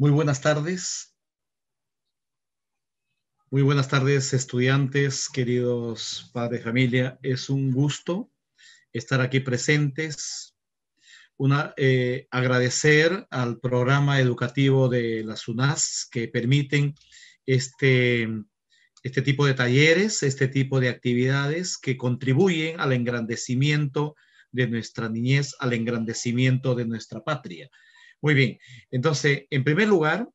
Muy buenas tardes. Muy buenas tardes, estudiantes, queridos padres de familia. Es un gusto estar aquí presentes. Una, eh, agradecer al programa educativo de las UNAS que permiten este, este tipo de talleres, este tipo de actividades que contribuyen al engrandecimiento de nuestra niñez, al engrandecimiento de nuestra patria. Muy bien, entonces, en primer lugar,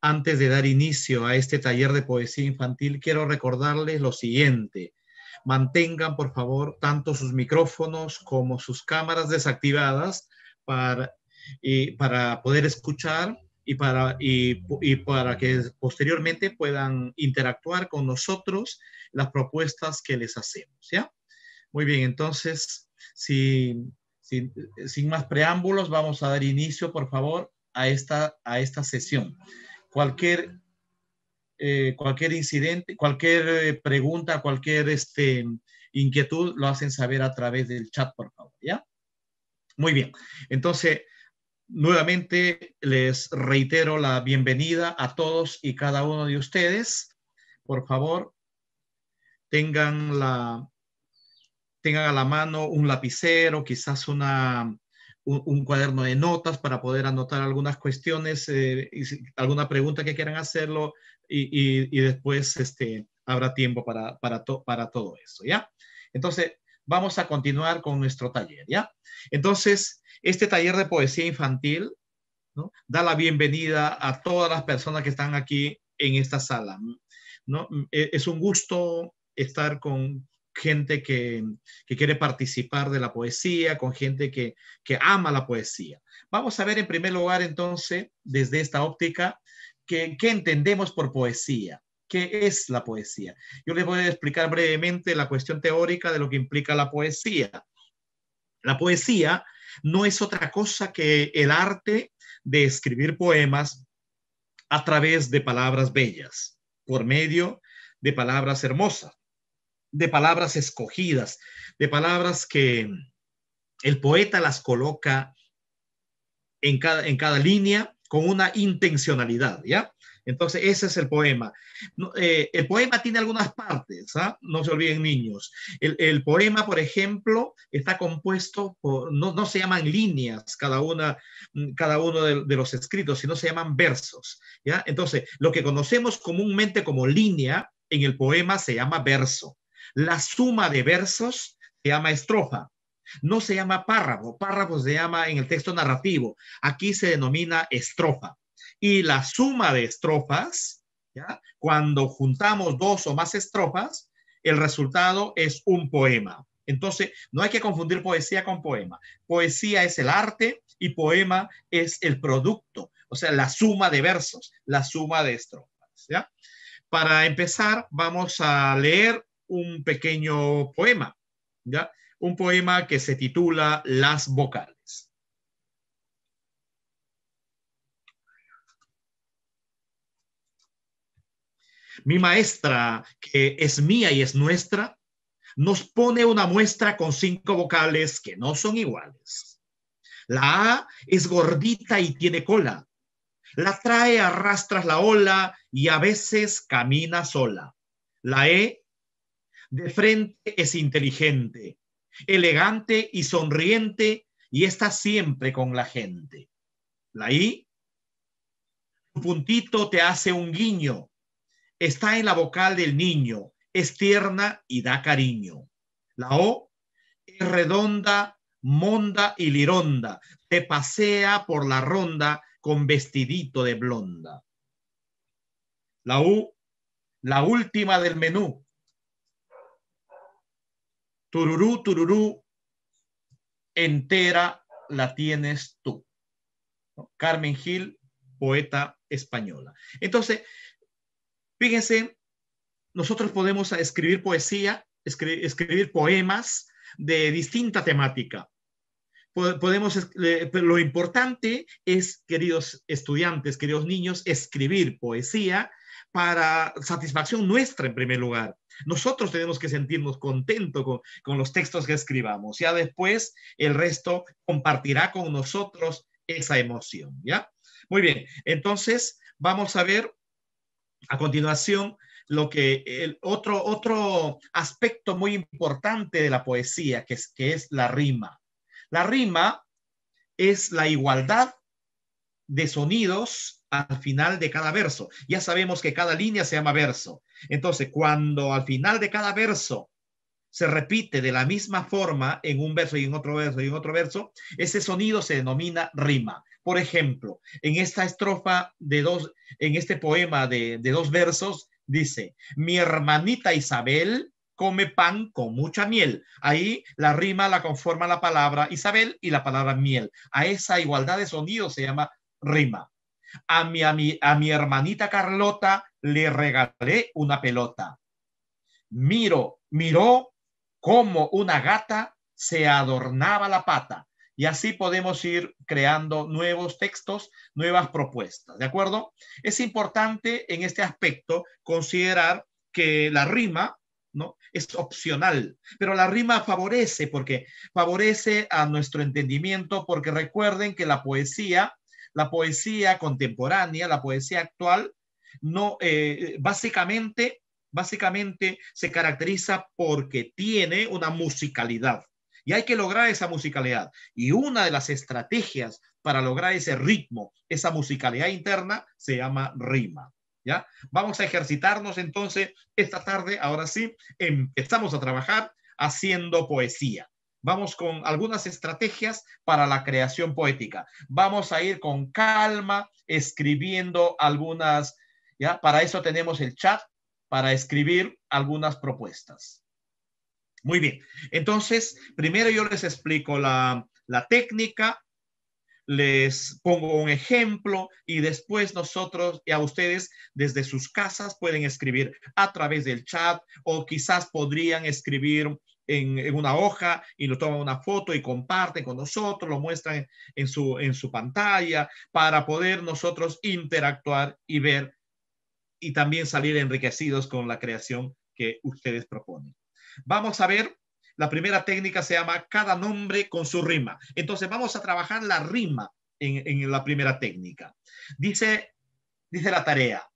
antes de dar inicio a este taller de poesía infantil, quiero recordarles lo siguiente. Mantengan, por favor, tanto sus micrófonos como sus cámaras desactivadas para, poder escuchar y para, y para que posteriormente puedan interactuar con nosotros las propuestas que les hacemos. ¿ya? Muy bien, entonces, si eh, sin, más preámbulos, vamos a dar inicio, por favor, a esta, a esta sesión. Cualquier, eh, cualquier incidente, cualquier eh, pregunta, cualquier este, inquietud, lo hacen saber a través del chat, por favor, ¿ya? Muy bien. Entonces, nuevamente les reitero la bienvenida a todos y cada uno de ustedes. Por favor, tengan la tengan a la mano un lapicero, quizás una, un, cuaderno de notas para poder anotar algunas cuestiones, eh, y alguna pregunta que quieran hacerlo y, después este, habrá tiempo para, para, para todo eso, ¿ya? Entonces, vamos a continuar con nuestro taller, ¿ya? Entonces, este taller de poesía infantil da la bienvenida a todas las personas que están aquí en esta sala. ¿no? Eh, es un gusto estar con, gente que, quiere participar de la poesía, con gente que, que ama la poesía. Vamos a ver en primer lugar entonces, desde esta óptica, qué entendemos por poesía. ¿Qué es la poesía? Yo les voy a explicar brevemente la cuestión teórica de lo que implica la poesía. La poesía no es otra cosa que el arte de escribir poemas a través de palabras bellas, por medio de palabras hermosas de palabras escogidas, de palabras que el poeta las coloca en cada, en cada línea con una intencionalidad, ¿ya? Entonces, ese es el poema. Eh, el poema tiene algunas partes, ¿ah? no se olviden niños. El, poema, por ejemplo, está compuesto por, no, se llaman líneas cada, una, mm, cada uno de, de, los escritos, sino se llaman versos. ¿ya? Entonces, lo que conocemos comúnmente como línea en el poema se llama verso. La suma de versos se llama estrofa. No se llama párrafo, párrafo se llama en el texto narrativo. Aquí se denomina estrofa. Y la suma de estrofas, cuando juntamos dos o más estrofas, el resultado es un poema. Entonces, no hay que confundir poesía con poema. Poesía es el arte y poema es el producto, o sea, la suma de versos, la suma de estrofas. Para empezar, vamos a leer un pequeño poema, Un poema que se titula Las vocales. Mi maestra, que es mía y es nuestra, nos pone una muestra con cinco vocales que no son iguales. La A es gordita y tiene cola. La trae, arrastras la ola y a veces camina sola. La E de frente es inteligente, elegante y sonriente y está siempre con la gente. La I, tu puntito te hace un guiño, está en la vocal del niño, es tierna y da cariño. La O es redonda, monda y lironda, te pasea por la ronda con vestidito de blonda. La U, la última del menú, Tururú, tururú, entera la tienes tú. Carmen Gil, poeta española. Entonces, fíjense, nosotros podemos escribir poesía, escribir poemas de distinta temática. Podemos, lo importante es, queridos estudiantes, queridos niños, escribir poesía para satisfacción nuestra en primer lugar, nosotros tenemos que sentirnos contentos con, los textos que escribamos. Ya después el resto compartirá con nosotros esa emoción, ¿ya? Muy bien, entonces vamos a ver a continuación lo que el otro, otro aspecto muy importante de la poesía, que es, que es la rima. La rima es la igualdad de sonidos al final de cada verso. Ya sabemos que cada línea se llama verso. Entonces, cuando al final de cada verso se repite de la misma forma en un verso y en otro verso y en otro verso, ese sonido se denomina rima. Por ejemplo, en esta estrofa de dos, en este poema de, dos versos, dice, mi hermanita Isabel come pan con mucha miel. Ahí la rima la conforma la palabra Isabel y la palabra miel. A esa igualdad de sonido se llama rima. a mi, a mi hermanita Carlota le regalé una pelota. Miro, miró cómo una gata se adornaba la pata. Y así podemos ir creando nuevos textos, nuevas propuestas, ¿de acuerdo? Es importante en este aspecto considerar que la rima ¿no? Es opcional, pero la rima favorece porque favorece a nuestro entendimiento porque recuerden que la poesía, la poesía contemporánea, la poesía actual no, eh, básicamente, básicamente se caracteriza porque tiene una musicalidad. Y hay que lograr esa musicalidad. Y una de las estrategias para lograr ese ritmo, esa musicalidad interna, se llama rima. ¿Ya? Vamos a ejercitarnos entonces esta tarde, ahora sí, empezamos a trabajar haciendo poesía. Vamos con algunas estrategias para la creación poética. Vamos a ir con calma escribiendo algunas para eso tenemos el chat, para escribir algunas propuestas. Muy bien, entonces, primero yo les explico la, técnica, les pongo un ejemplo y después nosotros y a ustedes desde sus casas pueden escribir a través del chat o quizás podrían escribir en, una hoja y lo toman una foto y comparten con nosotros, lo muestran en su, en su pantalla para poder nosotros interactuar y ver y también salir enriquecidos con la creación que ustedes proponen. Vamos a ver, la primera técnica se llama cada nombre con su rima. Entonces vamos a trabajar la rima en, en la primera técnica. Dice, dice la tarea,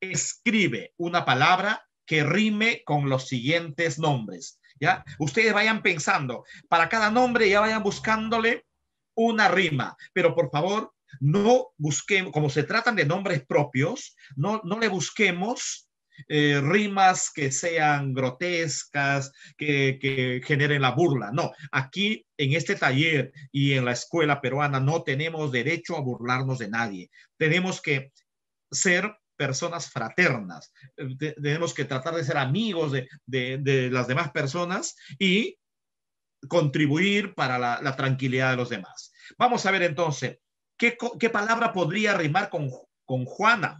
escribe una palabra que rime con los siguientes nombres. ¿ya? Ustedes vayan pensando, para cada nombre ya vayan buscándole una rima, pero por favor no busquemos, como se tratan de nombres propios, no, no le busquemos eh, rimas que sean grotescas, que, generen la burla. No, aquí en este taller y en la escuela peruana no tenemos derecho a burlarnos de nadie. Tenemos que ser personas fraternas, eh, tenemos que tratar de ser amigos de, las demás personas y contribuir para la, la tranquilidad de los demás. Vamos a ver entonces ¿Qué, palabra podría rimar con, con Juana?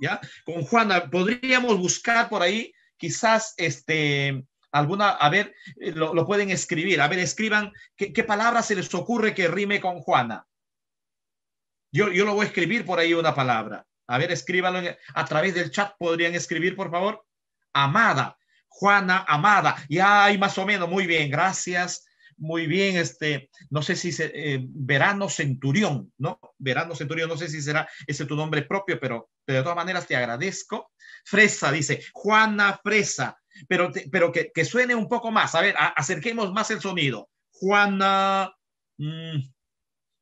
¿Ya? Con Juana, podríamos buscar por ahí quizás este, alguna, a ver, eh, lo, pueden escribir, a ver, escriban qué, palabra se les ocurre que rime con Juana. Yo, yo lo voy a escribir por ahí una palabra. A ver, escríbanlo a través del chat, podrían escribir, por favor. Amada, Juana Amada, ya hay más o menos, muy bien, gracias muy bien, este, no sé si se, eh, Verano Centurión, ¿no? Verano Centurión, no sé si será ese tu nombre propio, pero de todas maneras te agradezco. Fresa, dice, Juana Fresa, pero, pero que, suene un poco más, a ver, acerquemos más el sonido. Juana... Mm,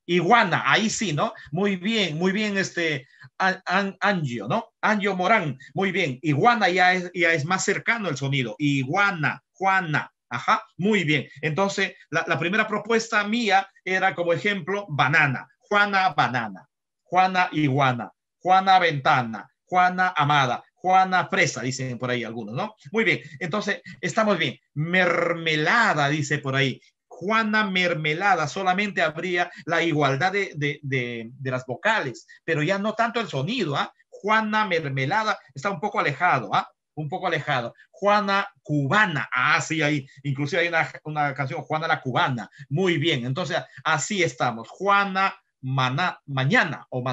Iguana, ahí sí, ¿no? Muy bien, muy bien, este, Angio, ¿no? Angio Morán, muy bien. Iguana ya es, ya es más cercano el sonido. Iguana, Juana, Ajá, muy bien. Entonces, la, primera propuesta mía era como ejemplo banana, Juana banana, Juana iguana, Juana ventana, Juana amada, Juana fresa, dicen por ahí algunos, ¿no? Muy bien, entonces estamos bien. Mermelada, dice por ahí. Juana Mermelada, solamente habría la igualdad de, las vocales, pero ya no tanto el sonido, ¿ah? Juana Mermelada está un poco alejado, ¿ah? un poco alejado. Juana Cubana, ah, sí, ahí, inclusive hay una, canción, Juana la Cubana, muy bien, entonces así estamos, Juana mañana o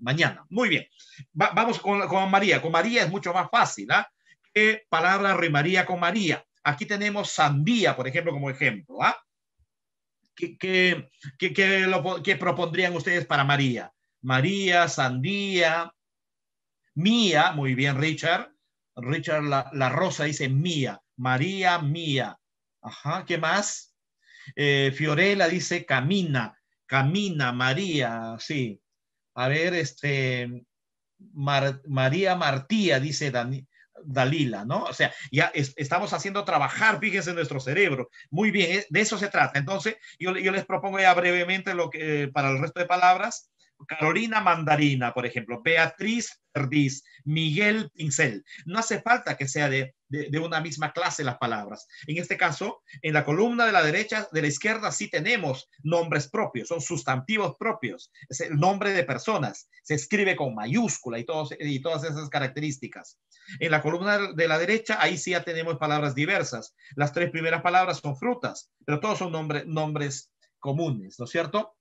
mañana, muy bien. vamos con, con, María, con María es mucho más fácil, ¿ah? ¿Qué palabra rimaría con María? Aquí tenemos sandía, por ejemplo, como ejemplo, ¿ah? ¿Qué, qué, qué, qué propondrían ustedes para María? María, sandía, mía, muy bien, Richard. Richard La, Rosa dice mía, María mía. Ajá, ¿qué más? Eh, Fiorella dice camina, camina, María, sí. A ver, este, María Martía, dice Dalila, ¿no? O sea, ya estamos haciendo trabajar, fíjense, nuestro cerebro. Muy bien, eh, de eso se trata. Entonces, yo, yo les propongo ya brevemente lo que, eh, para el resto de palabras, Carolina Mandarina, por ejemplo, Beatriz perdiz, Miguel Pincel. No hace falta que sea de, una misma clase las palabras. En este caso, en la columna de la derecha, de la izquierda, sí tenemos nombres propios, son sustantivos propios, es el nombre de personas, se escribe con mayúscula y, todos, y todas esas características. En la columna de la derecha, ahí sí ya tenemos palabras diversas. Las tres primeras palabras son frutas, pero todos son nombres comunes, ¿no es cierto?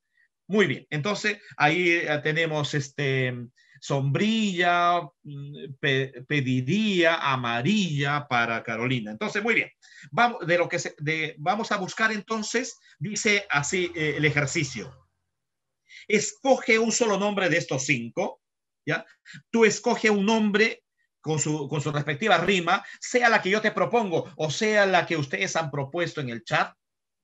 Muy bien, entonces ahí eh, tenemos este, sombrilla, mm, pediría amarilla para Carolina. Entonces, muy bien, vamos, de lo que vamos a buscar entonces, dice así eh, el ejercicio. Escoge un solo nombre de estos cinco, ¿ya? Tú escoge un nombre con su, con su respectiva rima, sea la que yo te propongo o sea la que ustedes han propuesto en el chat,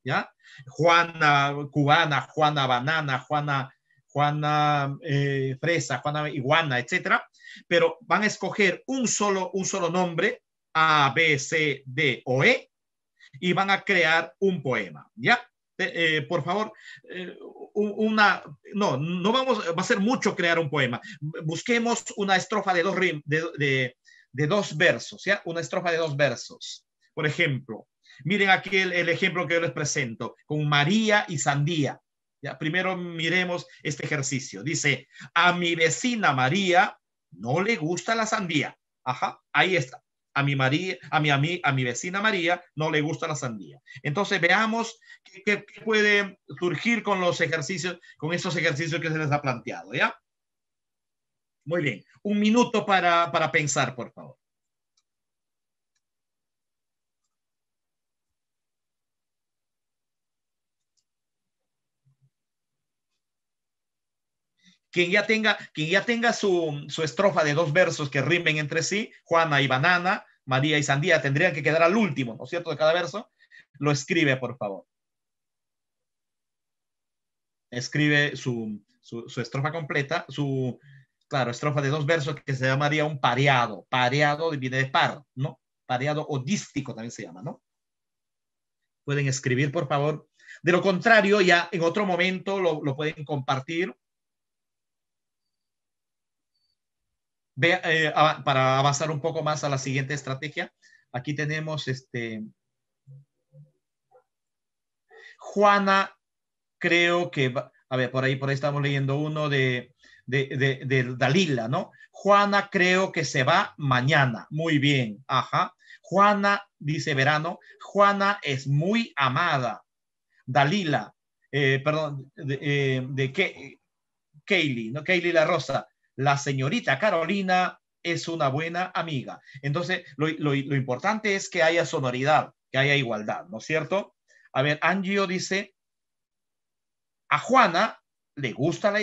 ¿ya? Juana cubana, Juana banana, Juana, Juana eh, fresa, Juana iguana, etc. Pero van a escoger un solo, nombre, A, B, C, D o E, y van a crear un poema, ¿ya? Eh, por favor, eh, una, no, no vamos, va a ser mucho crear un poema. Busquemos una estrofa de dos, de, dos versos, ¿ya? Una estrofa de dos versos. Por ejemplo, Miren aquí el, ejemplo que yo les presento con María y Sandía. primero miremos este ejercicio. Dice, a mi vecina María no le gusta la sandía. Ajá, ahí está. A mi María, a mi, a a mi vecina María no le gusta la sandía. Entonces veamos qué, puede surgir con los ejercicios, con esos ejercicios que se les ha planteado, ¿ya? Muy bien. Un minuto para, para pensar, por favor. quien ya tenga, quien ya tenga su, estrofa de dos versos que rimen entre sí, Juana y Banana, María y Sandía, tendrían que quedar al último, ¿no es cierto?, de cada verso, lo escribe, por favor. Escribe su, estrofa completa, su, claro, estrofa de dos versos que se llamaría un pareado. Pareado viene de par, ¿no? Pareado odístico también se llama, ¿no? Pueden escribir, por favor. De lo contrario, ya en otro momento lo, lo pueden compartir Eh, para avanzar un poco más a la siguiente estrategia, aquí tenemos este. Juana, creo que, a ver, por ahí, por ahí estamos leyendo uno de, Dalila, ¿no? Juana, creo que se va mañana. Muy bien, ajá. Juana, dice Verano, Juana es muy amada. Dalila, eh, perdón, de, eh, de, ¿no? Kaylee La Rosa la señorita Carolina es una buena amiga. Entonces, lo, lo importante es que haya sonoridad, que haya igualdad, ¿no es cierto? A ver, Angio dice, a Juana le gusta la,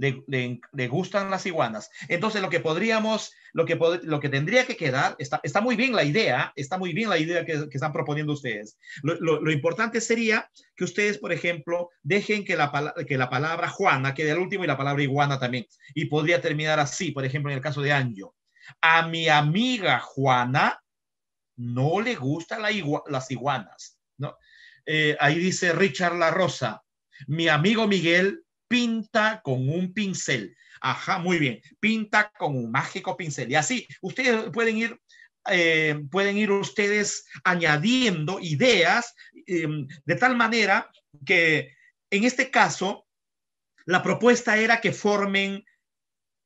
le, gustan las iguanas. Entonces, lo que podríamos, lo que, lo que tendría que quedar, está, está muy bien la idea, está muy bien la idea que, están proponiendo ustedes. Lo, importante sería que ustedes, por ejemplo, dejen que la, que la palabra Juana quede al último y la palabra iguana también. Y podría terminar así, por ejemplo, en el caso de Anjo. A mi amiga Juana no le gustan la las iguanas, ¿no? Eh, ahí dice Richard La Rosa, mi amigo Miguel pinta con un pincel. Ajá, muy bien. Pinta con un mágico pincel. Y así, ustedes pueden ir eh, pueden ir ustedes añadiendo ideas em, de tal manera que en este caso la propuesta era que formen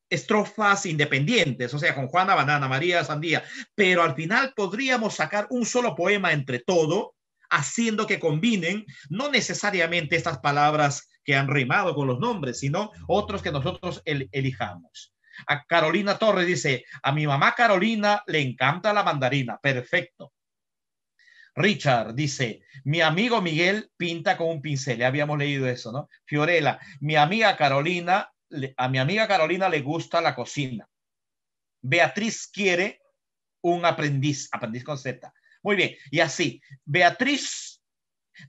estrofas independientes, o sea, con Juana, Banana, María, Sandía, pero al final podríamos sacar un solo poema entre todo, haciendo que combinen no necesariamente estas palabras que han rimado con los nombres, sino otros que nosotros elijamos. A Carolina Torres dice, a mi mamá Carolina le encanta la mandarina, perfecto. Richard dice, mi amigo Miguel pinta con un pincel, ya habíamos leído eso, ¿no? Fiorella, mi amiga Carolina, a mi amiga Carolina le gusta la cocina. Beatriz quiere un aprendiz, aprendiz con Z. Muy bien, y así, Beatriz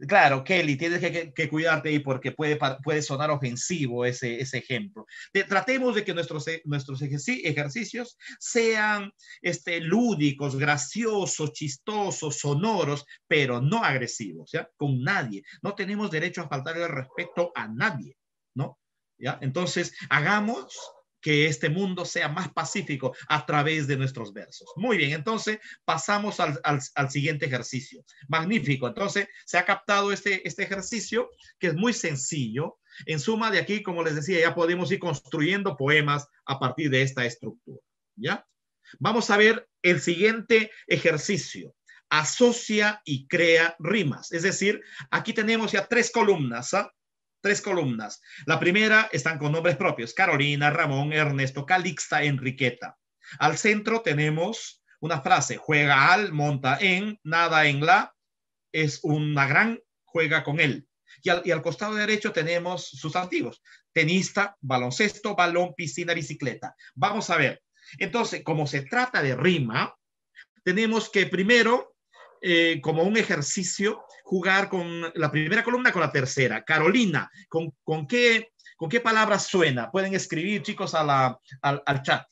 Claro, Kelly, tienes que, cuidarte ahí porque puede, puede sonar ofensivo ese, ejemplo. tratemos de que nuestros, e, nuestros ejercicios sean este, lúdicos, graciosos, chistosos, sonoros, pero no agresivos, ¿ya? Con nadie. No tenemos derecho a faltarle el respeto a nadie, ¿no? ¿Ya? Entonces, hagamos que este mundo sea más pacífico a través de nuestros versos. Muy bien, entonces pasamos al, siguiente ejercicio. Magnífico, entonces se ha captado este, este ejercicio que es muy sencillo. En suma de aquí, como les decía, ya podemos ir construyendo poemas a partir de esta estructura. ¿Ya? Vamos a ver el siguiente ejercicio. Asocia y crea rimas. Es decir, aquí tenemos ya tres columnas. ¿ah? tres columnas. La primera están con nombres propios, Carolina, Ramón, Ernesto, Calixta, Enriqueta. Al centro tenemos una frase, juega al, monta en, nada en la, es una gran, juega con él. Y al, costado derecho tenemos sustantivos, tenista, baloncesto, balón, piscina, bicicleta. Vamos a ver. Entonces, como se trata de rima, tenemos que primero eh, como un ejercicio jugar con la primera columna con la tercera. Carolina, ¿con, qué, con qué palabra suena? Pueden escribir, chicos, al, al chat.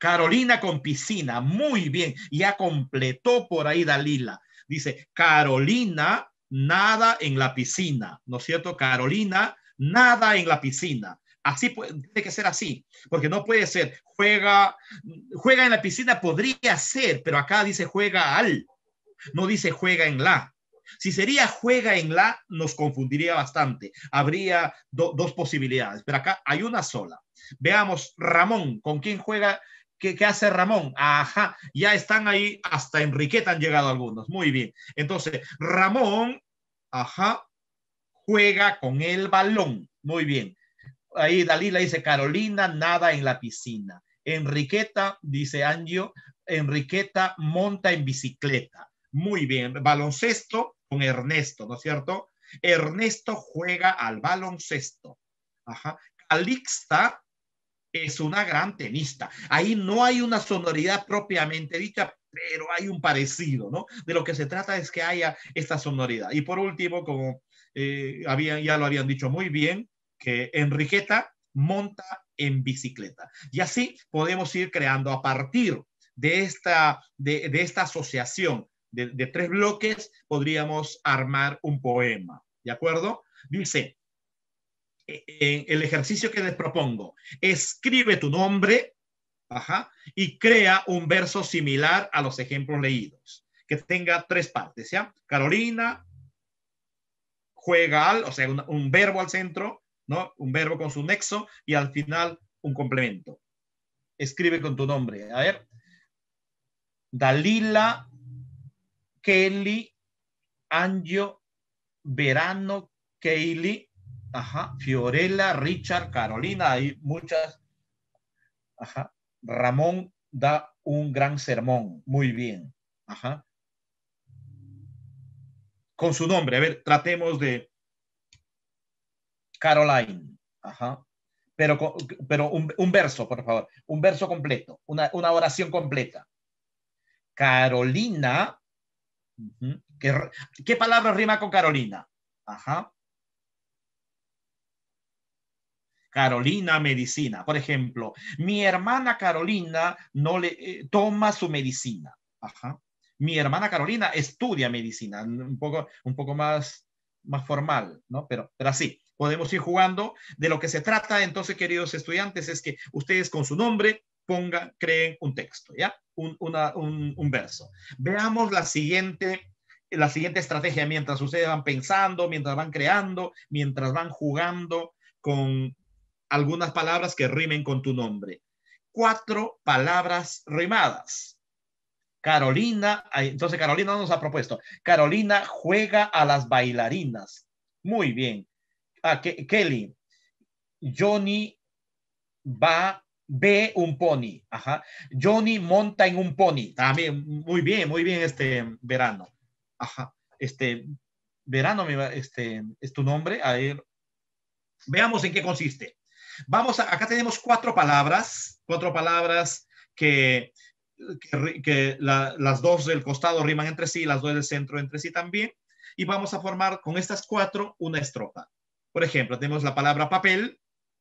Carolina con piscina, muy bien. Ya completó por ahí Dalila. Dice, Carolina nada en la piscina, ¿no es cierto? Carolina nada en la piscina. Así puede, tiene que ser así, porque no puede ser juega, juega en la piscina, podría ser, pero acá dice juega al, no dice juega en la. Si sería juega en la, nos confundiría bastante. Habría dos posibilidades, pero acá hay una sola. Veamos, Ramón, ¿con quién juega? ¿Qué, ¿Qué, hace Ramón? Ajá, ya están ahí, hasta Enriqueta han llegado algunos. Muy bien. Entonces, Ramón, ajá, juega con el balón. Muy bien ahí Dalila dice Carolina, nada en la piscina. Enriqueta, dice Angio, Enriqueta monta en bicicleta. Muy bien, baloncesto con Ernesto, ¿no es cierto? Ernesto juega al baloncesto. Ajá. Calixta es una gran tenista. Ahí no hay una sonoridad propiamente dicha, pero hay un parecido, ¿no? De lo que se trata es que haya esta sonoridad. Y por último, como eh, ya lo habían dicho muy bien, que Enriqueta monta en bicicleta. Y así podemos ir creando a partir de esta, de, esta asociación de, tres bloques, podríamos armar un poema. ¿De acuerdo? Dice, e-, en el ejercicio que les propongo, escribe tu nombre ajá, y crea un verso similar a los ejemplos leídos, que tenga tres partes, ¿ya? Carolina juega al, o sea, un verbo al centro, ¿no? Un verbo con su nexo y al final un complemento. Escribe con tu nombre. A ver. Dalila, Kelly, Angio, Verano, Kaylee, ajá, Fiorella, Richard, Carolina, hay muchas. Ajá. Ramón da un gran sermón. Muy bien. Ajá. Con su nombre. A ver, tratemos de Caroline. Ajá. Pero, pero un, verso, por favor. Un verso completo. Una, oración completa. Carolina. ¿Qué, palabra rima con Carolina? Ajá. Carolina medicina. Por ejemplo, mi hermana Carolina no le eh, toma su medicina. Ajá. Mi hermana Carolina estudia medicina, un poco, un poco más, más formal, ¿no? Pero, pero así podemos ir jugando. De lo que se trata entonces, queridos estudiantes, es que ustedes con su nombre pongan, creen un texto, ¿ya? Un, verso. Veamos la siguiente, la siguiente estrategia mientras ustedes van pensando, mientras van creando, mientras van jugando con algunas palabras que rimen con tu nombre. Cuatro palabras rimadas. Carolina, entonces Carolina nos ha propuesto, Carolina juega a las bailarinas. Muy bien. Ah, Kelly. Johnny va, ve un pony. Ajá. Johnny monta en un pony. También, muy bien, muy bien este verano. Este verano me este, es tu nombre. A ver. Veamos en qué consiste. Vamos, a, acá tenemos cuatro palabras, cuatro palabras que, que, las dos del costado riman entre sí, las dos del centro entre sí también. Y vamos a formar con estas cuatro una estrofa. Por ejemplo, tenemos la palabra papel,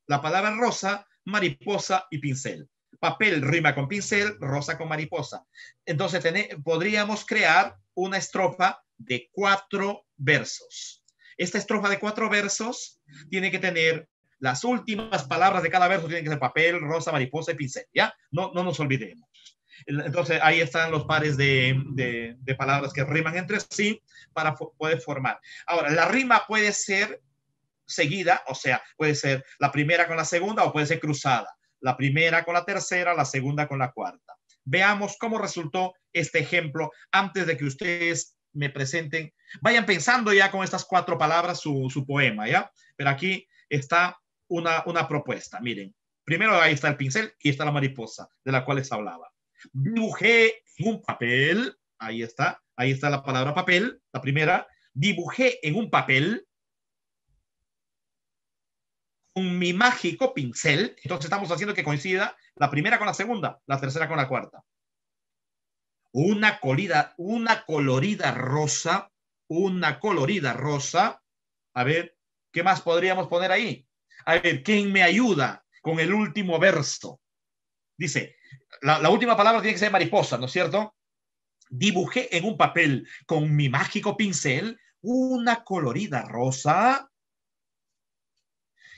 la palabra rosa, mariposa y pincel. Papel rima con pincel, rosa con mariposa. Entonces podríamos crear una estrofa de cuatro versos. Esta estrofa de cuatro versos tiene que tener las últimas palabras de cada verso, tienen que ser papel, rosa, mariposa y pincel, ¿ya? No, no nos olvidemos. Entonces ahí están los pares de, de palabras que riman entre sí para poder formar. Ahora, la rima puede ser seguida, o sea, puede ser la primera con la segunda o puede ser cruzada, la primera con la tercera, la segunda con la cuarta. Veamos cómo resultó este ejemplo antes de que ustedes me presenten. Vayan pensando ya con estas cuatro palabras su, poema, ¿ya? Pero aquí está una, una propuesta, miren. Primero ahí está el pincel y está la mariposa de la cual les hablaba. Dibujé en un papel, ahí está, ahí está la palabra papel, la primera. Dibujé en un papel con mi mágico pincel, entonces estamos haciendo que coincida la primera con la segunda, la tercera con la cuarta. Una, colida, una colorida rosa, una colorida rosa. A ver, ¿qué más podríamos poner ahí? A ver, ¿quién me ayuda con el último verso? Dice, la, la última palabra tiene que ser mariposa, ¿no es cierto? Dibujé en un papel con mi mágico pincel una colorida rosa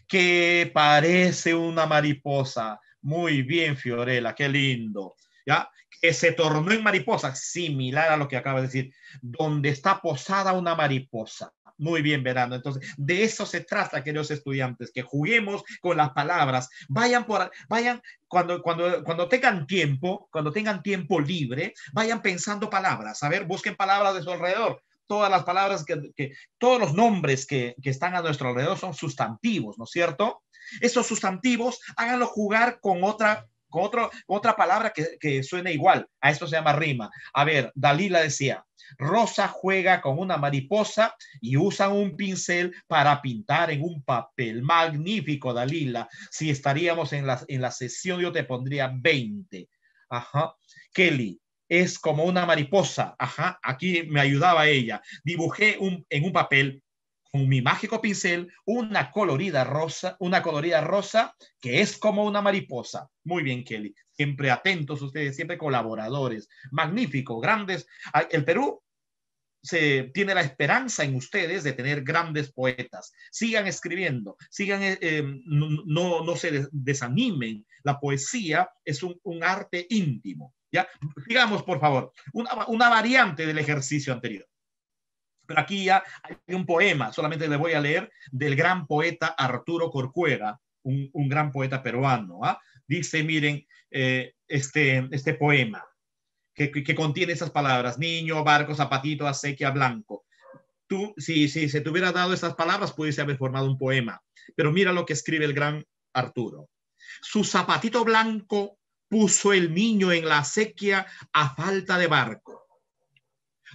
que parece una mariposa. Muy bien, Fiorella, qué lindo. ¿Ya? Que se tornó en mariposa, similar a lo que acaba de decir, donde está posada una mariposa. Muy bien, verano. Entonces, de eso se trata, queridos estudiantes, que juguemos con las palabras. Vayan por, vayan cuando, cuando, cuando tengan tiempo, cuando tengan tiempo libre, vayan pensando palabras. A ver, busquen palabras de su alrededor todas las palabras que, todos los nombres que, están a nuestro alrededor son sustantivos, ¿no es cierto? Esos sustantivos, háganlo jugar con otra otra palabra que, suene igual. A esto se llama rima. A ver, Dalila decía, Rosa juega con una mariposa y usa un pincel para pintar en un papel. Magnífico, Dalila. Si estaríamos en la, en la sesión, yo te pondría 20. Ajá. Kelly, es como una mariposa. Ajá, aquí me ayudaba ella. Dibujé un, en un papel con mi mágico pincel una colorida rosa, una colorida rosa que es como una mariposa. Muy bien, Kelly. Siempre atentos ustedes, siempre colaboradores. Magnífico, grandes. El Perú se tiene la esperanza en ustedes de tener grandes poetas. Sigan escribiendo, sigan, eh, eh, no, no, se desanimen. La poesía es un, arte íntimo. ¿ya? Digamos, por favor, una, variante del ejercicio anterior. Pero aquí ya hay un poema, solamente le voy a leer, del gran poeta Arturo Corcuera, un, gran poeta peruano. ¿ah? Dice, miren, eh, este, este poema que, contiene esas palabras, niño, barco, zapatito, acequia, blanco. Tú, si, si se te hubiera dado esas palabras, pudiese haber formado un poema. Pero mira lo que escribe el gran Arturo. Su zapatito blanco puso el niño en la acequia a falta de barco.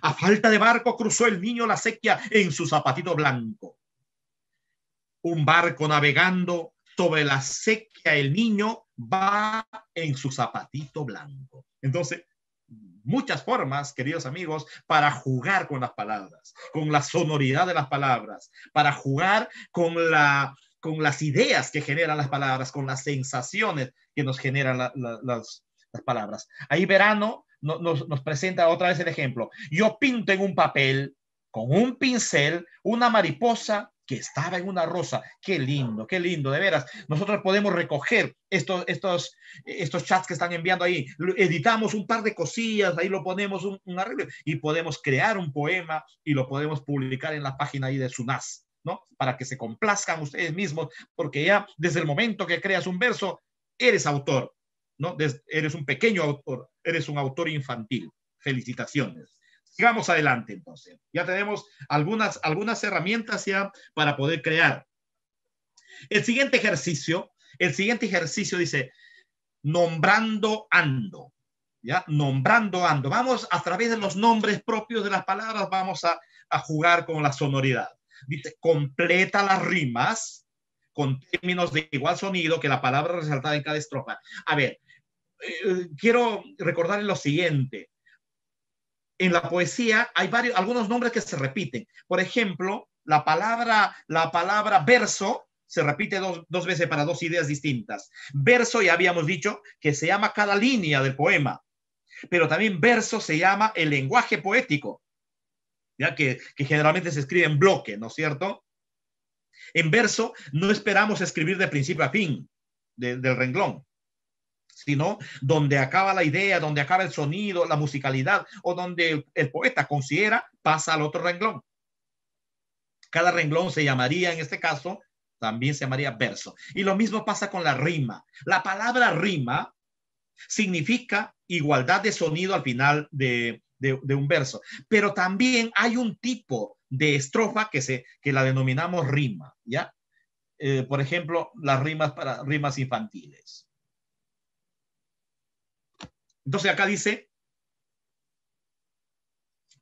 A falta de barco cruzó el niño la acequia en su zapatito blanco. Un barco navegando sobre la acequia, el niño va en su zapatito blanco. Entonces, muchas formas, queridos amigos, para jugar con las palabras, con la sonoridad de las palabras, para jugar con la con las ideas que generan las palabras, con las sensaciones que nos generan las, palabras. Ahí Verano nos, nos presenta otra vez el ejemplo. Yo pinto en un papel con un pincel una mariposa estaba en una rosa. Qué lindo, qué lindo, de veras. Nosotros podemos recoger estos, estos, estos chats que están enviando ahí. Editamos un par de cosillas, ahí lo ponemos un, arreglo y podemos crear un poema y lo podemos publicar en la página ahí de Sunaz. ¿no? Para que se complazcan ustedes mismos, porque ya desde el momento que creas un verso, eres autor, ¿no? eres un pequeño autor, eres un autor infantil. Felicitaciones vamos adelante entonces. Ya tenemos algunas, algunas herramientas ya para poder crear. El siguiente ejercicio, el siguiente ejercicio dice, nombrando ando. ¿Ya? Nombrando ando. Vamos a través de los nombres propios de las palabras, vamos a, a jugar con la sonoridad. Dice, completa las rimas con términos de igual sonido que la palabra resaltada en cada estrofa. A ver, eh, eh, quiero recordarles lo siguiente en la poesía hay varios, algunos nombres que se repiten. Por ejemplo, la palabra, la palabra verso se repite dos, veces para dos ideas distintas. Verso, ya habíamos dicho, que se llama cada línea del poema, pero también verso se llama el lenguaje poético, ya que, generalmente se escribe en bloque, ¿no es cierto? En verso no esperamos escribir de principio a fin del renglón sino donde acaba la idea, donde acaba el sonido, la musicalidad, o donde el, poeta considera pasa al otro renglón. Cada renglón se llamaría, en este caso, también se llamaría verso. Y lo mismo pasa con la rima. La palabra rima significa igualdad de sonido al final de, un verso, pero también hay un tipo de estrofa que, se, que la denominamos rima, ¿ya? Eh, por ejemplo, las rimas para rimas infantiles entonces acá dice,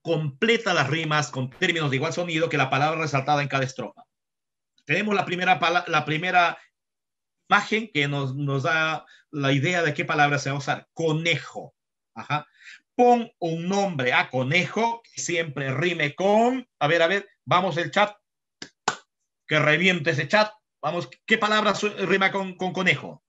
completa las rimas con términos de igual sonido que la palabra resaltada en cada estrofa. Tenemos la primera, la primera imagen que nos, da la idea de qué palabra se va a usar. Conejo. Pon un nombre a conejo que siempre rime con... A ver, a ver, vamos el chat. Que reviente ese chat. Vamos, ¿qué palabra rima con conejo?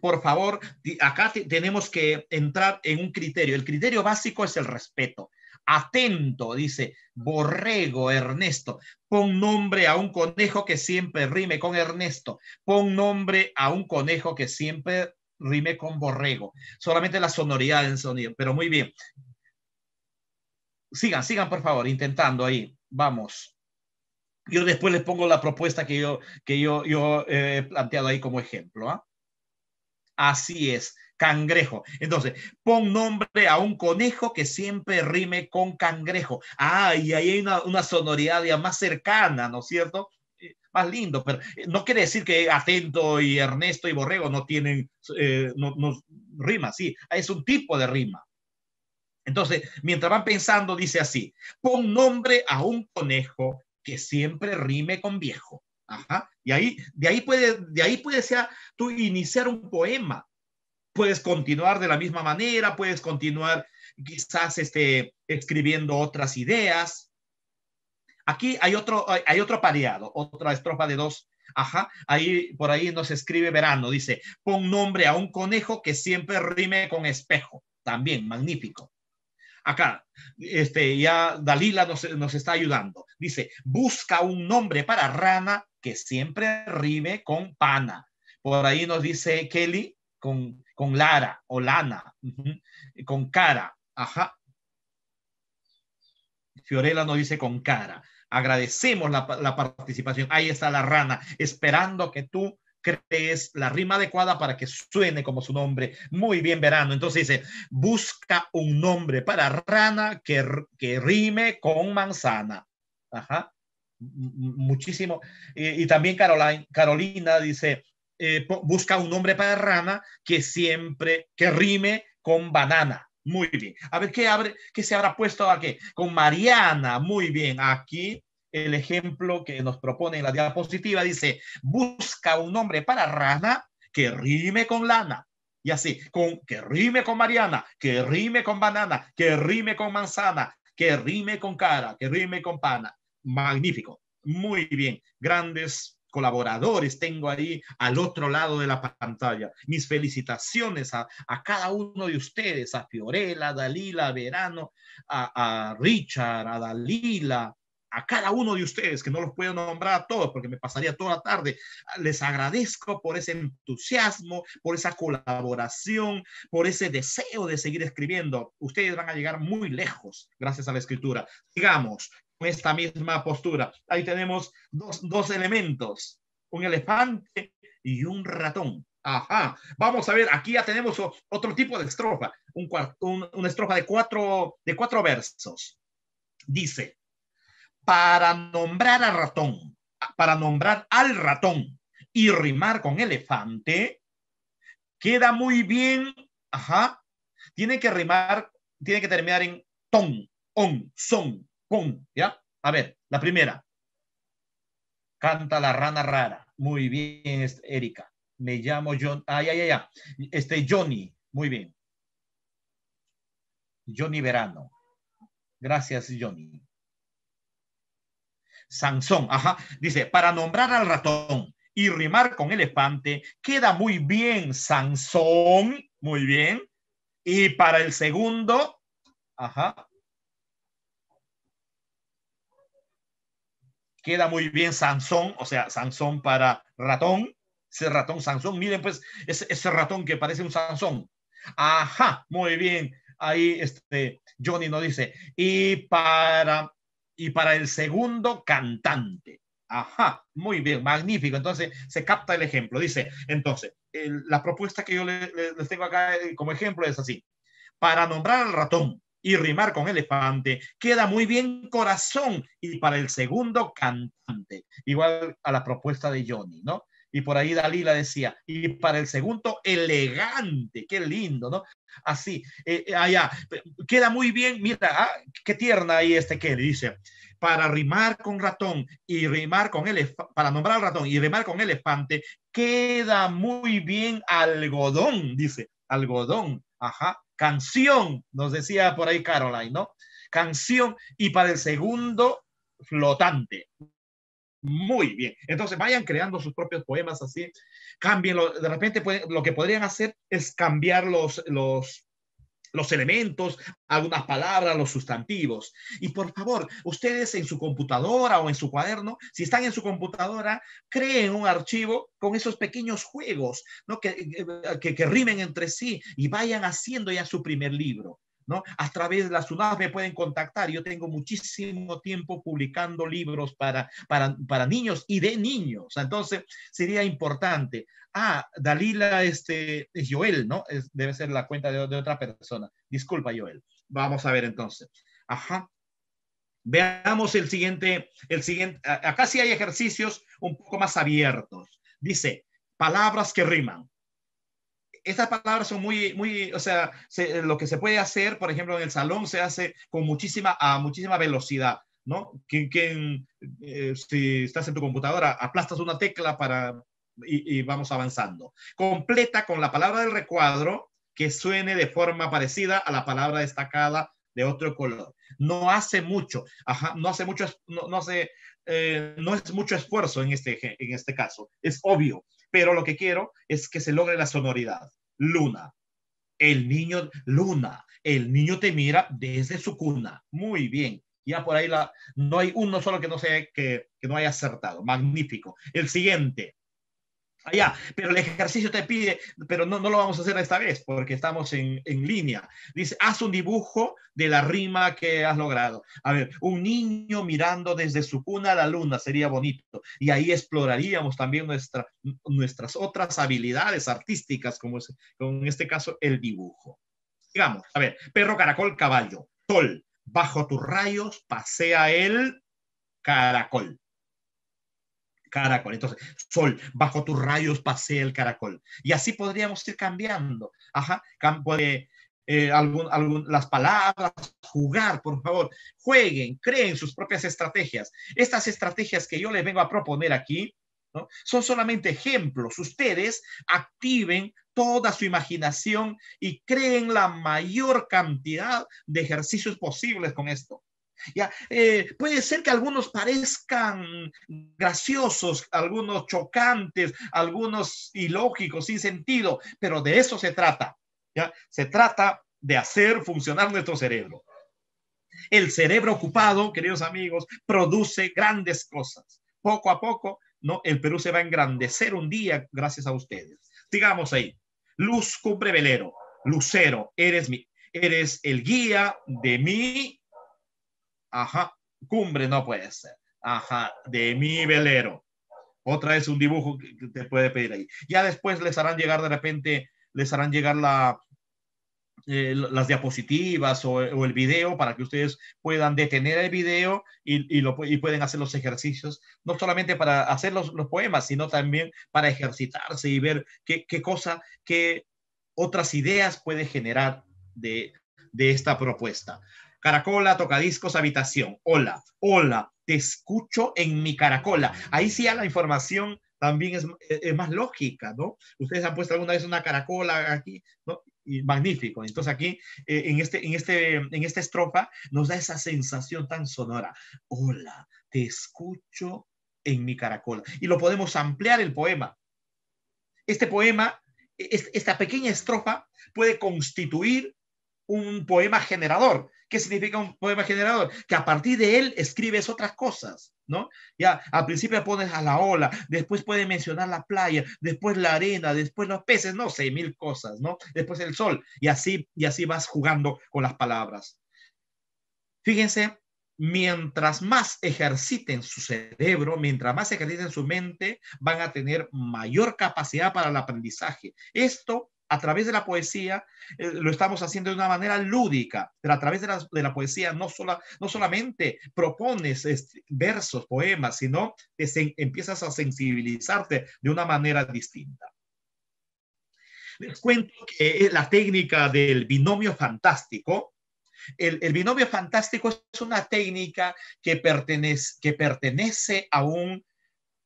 Por favor, acá tenemos que entrar en un criterio. El criterio básico es el respeto. Atento, dice Borrego Ernesto. Pon nombre a un conejo que siempre rime con Ernesto. Pon nombre a un conejo que siempre rime con Borrego. Solamente la sonoridad en sonido, pero muy bien. Sigan, sigan por favor, intentando ahí. Vamos. Yo después les pongo la propuesta que yo, que yo, yo he planteado ahí como ejemplo. ¿ah? Así es, cangrejo. Entonces, pon nombre a un conejo que siempre rime con cangrejo. Ah, y ahí hay una, sonoridad ya más cercana, ¿no es cierto? Eh, más lindo, pero eh, no quiere decir que Atento y Ernesto y Borrego no tienen eh, rima, sí, es un tipo de rima. Entonces, mientras van pensando, dice así, pon nombre a un conejo que siempre rime con viejo. Y ahí, de ahí puede, de ahí puede ser tú iniciar un poema. Puedes continuar de la misma manera, puedes continuar quizás este, escribiendo otras ideas. Aquí hay otro, hay pareado, otra estrofa de dos. Ajá, ahí por ahí nos escribe verano, dice, pon nombre a un conejo que siempre rime con espejo. También, magnífico. Acá, este, ya Dalila nos está ayudando. Dice, busca un nombre para rana que siempre rime con pana. Por ahí nos dice Kelly con, con Lara o Lana, con cara. Ajá. Fiorella nos dice con cara. Agradecemos la, participación. Ahí está la rana, esperando que tú crees la rima adecuada para que suene como su nombre. Muy bien, verano. Entonces dice, busca un nombre para rana que, que rime con manzana. Ajá muchísimo. Y, también Caroline, Carolina dice, eh, busca un nombre para rana que siempre, que rime con banana. Muy bien. A ver, ¿qué, abre, qué se habrá puesto aquí? Con Mariana. Muy bien. Aquí el ejemplo que nos propone en la diapositiva dice, busca un nombre para rana que rime con lana. Y así, con, que rime con Mariana, que rime con banana, que rime con manzana, que rime con cara, que rime con pana magnífico, muy bien, grandes colaboradores tengo ahí al otro lado de la pantalla. Mis felicitaciones a, cada uno de ustedes, a Fiorella, a Dalila, Verano, a, Richard, a Dalila, a cada uno de ustedes, que no los puedo nombrar a todos porque me pasaría toda la tarde, les agradezco por ese entusiasmo, por esa colaboración, por ese deseo de seguir escribiendo. Ustedes van a llegar muy lejos gracias a la escritura. digamos esta misma postura. Ahí tenemos dos, elementos, un elefante y un ratón. Ajá, vamos a ver, aquí ya tenemos otro tipo de estrofa, una estrofa de cuatro, de cuatro versos. Dice, para nombrar al ratón, para nombrar al ratón y rimar con elefante, queda muy bien, ajá, tiene que rimar, tiene que terminar en ton, on, son, ¡Pum! ¿Ya? A ver, la primera. Canta la rana rara. Muy bien, Erika. Me llamo John. Ay, ay, ay. ya. Este, Johnny. Muy bien. Johnny Verano. Gracias, Johnny. Sansón, ajá, dice, para nombrar al ratón y rimar con elefante, queda muy bien Sansón, muy bien. Y para el segundo, ajá, queda muy bien Sansón, o sea, Sansón para ratón, ese ratón Sansón, miren pues ese, ratón que parece un Sansón. Ajá, muy bien, ahí este Johnny nos dice, y para, y para el segundo cantante. Ajá, muy bien, magnífico. Entonces se capta el ejemplo. Dice, entonces, la propuesta que yo les tengo acá eh, como ejemplo es así. Para nombrar al ratón, y rimar con elefante, queda muy bien corazón y para el segundo cantante, igual a la propuesta de Johnny, ¿no? Y por ahí Dalila decía, y para el segundo, elegante, qué lindo, ¿no? Así, eh, eh, allá, ah, queda muy bien, mira, ah, qué tierna ahí este que dice, para rimar con ratón y rimar con elefante, para nombrar ratón y rimar con elefante, queda muy bien algodón, dice, algodón, ajá, canción, nos decía por ahí Caroline, ¿no? Canción y para el segundo flotante. Muy bien. Entonces vayan creando sus propios poemas así. Cambienlo. De repente lo que podrían hacer es cambiar los, los los elementos, algunas palabras, los sustantivos. Y por favor, ustedes en su computadora o en su cuaderno, si están en su computadora, creen un archivo con esos pequeños juegos eh, que rimen entre sí y vayan haciendo ya su primer libro. A través de la ciudad me pueden contactar. Yo tengo muchísimo tiempo publicando libros para, para, niños y de niños. Entonces, sería importante. Ah, Dalila, este, es Joel, ¿no? debe ser la cuenta de, de otra persona. Disculpa, Joel. Vamos a ver entonces. Ajá. Veamos el siguiente, el siguiente, acá sí hay ejercicios un poco más abiertos. Dice, palabras que riman estas palabras son muy, muy, o sea, lo que se puede hacer, por ejemplo, en el salón se hace con muchísima, a muchísima velocidad, ¿no? Que, eh, si estás en tu computadora, aplastas una tecla para, y, vamos avanzando. Completa con la palabra del recuadro que suene de forma parecida a la palabra destacada de otro color. No hace mucho, ajá, no hace mucho, no, no eh, es mucho esfuerzo en este, en este caso, es obvio pero lo que quiero es que se logre la sonoridad. Luna. El niño, Luna, el niño te mira desde su cuna. Muy bien. Ya por ahí no hay uno solo que no, que, que no haya acertado. Magnífico. El siguiente allá, pero el ejercicio te pide, pero no, no lo vamos a hacer esta vez porque estamos en, línea. Dice, haz un dibujo de la rima que has logrado. A ver, un niño mirando desde su cuna a la luna sería bonito. Y ahí exploraríamos también nuestras otras habilidades artísticas, como, es, como en este caso el dibujo. Digamos, a ver, perro, caracol, caballo, sol, bajo tus rayos pasea el caracol caracol. Entonces, sol, bajo tus rayos pase el caracol. Y así podríamos ir cambiando. Ajá, campo de, eh, algún, las palabras, jugar, por favor. Jueguen, creen sus propias estrategias. Estas estrategias que yo les vengo a proponer aquí ¿no? son solamente ejemplos. Ustedes activen toda su imaginación y creen la mayor cantidad de ejercicios posibles con esto. Ya, eh, puede ser que algunos parezcan graciosos, algunos chocantes, algunos ilógicos, sin sentido, pero de eso se trata. ¿ya? Se trata de hacer funcionar nuestro cerebro. El cerebro ocupado, queridos amigos, produce grandes cosas. Poco a poco, ¿no? el Perú se va a engrandecer un día gracias a ustedes. Digamos ahí, luz cumbre velero, lucero, eres, mi, eres el guía de mi Ajá, cumbre no puede ser. Ajá, de mi velero. Otra es un dibujo que te puede pedir ahí. Ya después les harán llegar de repente, les harán llegar la, eh, las diapositivas o, el video para que ustedes puedan detener el video y, lo, pueden hacer los ejercicios, no solamente para hacer los, poemas, sino también para ejercitarse y ver qué, cosa, qué otras ideas puede generar de, de esta propuesta. Caracola, tocadiscos, habitación. Hola, hola, te escucho en mi caracola. Ahí sí ya la información también es, más lógica, ¿no? Ustedes han puesto alguna vez una caracola aquí, ¿no? Y magnífico. Entonces aquí, eh, en, este, en, este, en esta estrofa, nos da esa sensación tan sonora. Hola, te escucho en mi caracola. Y lo podemos ampliar el poema. Este poema, e, esta pequeña estrofa puede constituir un poema generador. ¿Qué significa un poema generador? Que a partir de él escribes otras cosas, ¿no? Ya al principio pones a la ola, después puedes mencionar la playa, después la arena, después los peces, no sé, mil cosas, ¿no? Después el sol y así y así vas jugando con las palabras. Fíjense, mientras más ejerciten su cerebro, mientras más ejerciten su mente, van a tener mayor capacidad para el aprendizaje. Esto a través de la poesía eh, lo estamos haciendo de una manera lúdica, pero a través de la, poesía no, no solamente propones este, versos, poemas, sino que empiezas a sensibilizarte de una manera distinta. Les cuento que eh, la técnica del binomio fantástico, el, binomio fantástico es una técnica que que pertenece a un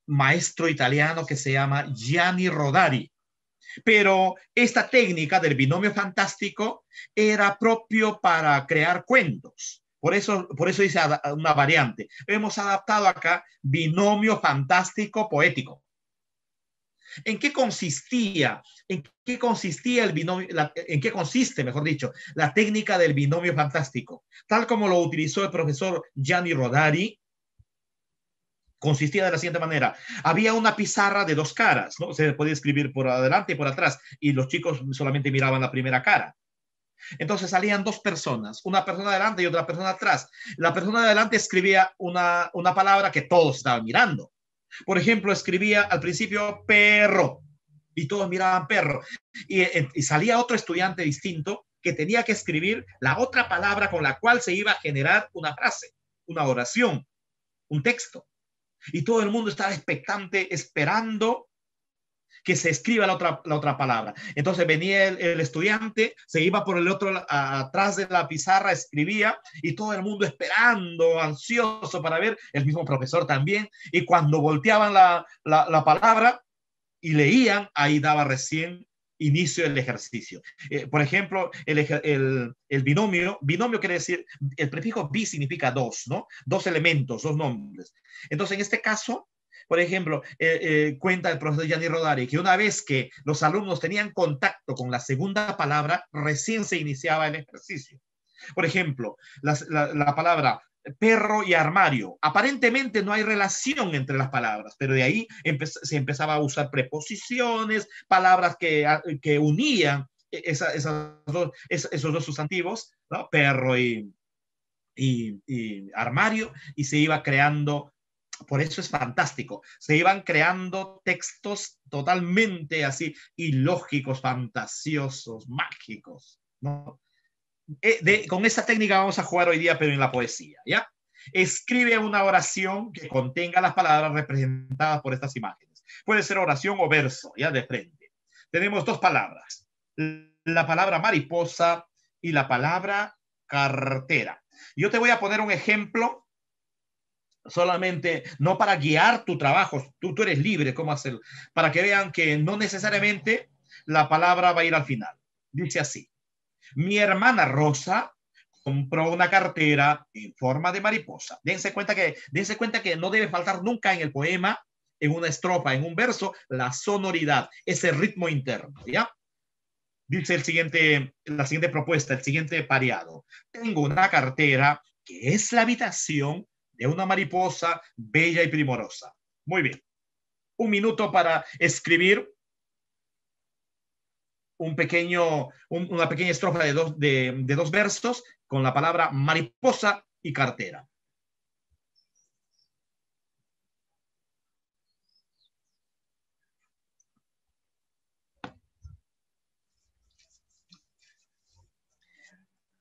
maestro italiano que se llama Gianni Rodari pero esta técnica del binomio fantástico era propio para crear cuentos. Por eso, por dice una variante. Hemos adaptado acá binomio fantástico poético. ¿En qué consistía? ¿En qué consistía el ¿En qué consiste, mejor dicho, la técnica del binomio fantástico? Tal como lo utilizó el profesor Gianni Rodari, consistía de la siguiente manera. Había una pizarra de dos caras, ¿no? Se podía escribir por adelante y por atrás, y los chicos solamente miraban la primera cara. Entonces salían dos personas, una persona adelante y otra persona atrás. La persona adelante escribía una, palabra que todos estaban mirando. Por ejemplo, escribía al principio perro y todos miraban perro. Eh, y, salía otro estudiante distinto que tenía que escribir la otra palabra con la cual se iba a generar una frase, una oración, un texto. Y todo el mundo estaba expectante, esperando que se escriba la otra, la otra palabra. Entonces venía el, estudiante, se iba por el otro atrás de la pizarra, escribía y todo el mundo esperando, ansioso para ver, el mismo profesor también. Y cuando volteaban la, la palabra y leían, ahí daba recién inicio del ejercicio. Eh, por ejemplo, el, binomio, binomio quiere decir, el prefijo bi significa dos, ¿no? Dos elementos, dos nombres. Entonces, en este caso, por ejemplo, eh, eh, cuenta el profesor Gianni Rodari que una vez que los alumnos tenían contacto con la segunda palabra, recién se iniciaba el ejercicio. Por ejemplo, la, la palabra perro y armario. Aparentemente no hay relación entre las palabras, pero de ahí se empezaba a usar preposiciones, palabras que, ah, unían e-, esos dos sustantivos, perro y, y, y armario, y se iba creando por eso es fantástico. Se iban creando textos totalmente así, ilógicos, fantasiosos, mágicos. ¿no? Eh, con esa técnica vamos a jugar hoy día, pero en la poesía, ¿ya? Escribe una oración que contenga las palabras representadas por estas imágenes. Puede ser oración o verso, ya de frente. Tenemos dos palabras, la palabra mariposa y la palabra cartera. Yo te voy a poner un ejemplo solamente, no para guiar tu trabajo, tú, tú eres libre, cómo hacerlo, para que vean que no necesariamente la palabra va a ir al final. Dice así, mi hermana Rosa compró una cartera en forma de mariposa. Dense cuenta que, dense cuenta que no debe faltar nunca en el poema, en una estrofa, en un verso, la sonoridad, ese ritmo interno, ¿ya? Dice el siguiente, la siguiente propuesta, el siguiente pareado. Tengo una cartera que es la habitación de una mariposa bella y primorosa. Muy bien. Un minuto para escribir un pequeño, una pequeña estrofa de dos, de, dos versos con la palabra mariposa y cartera.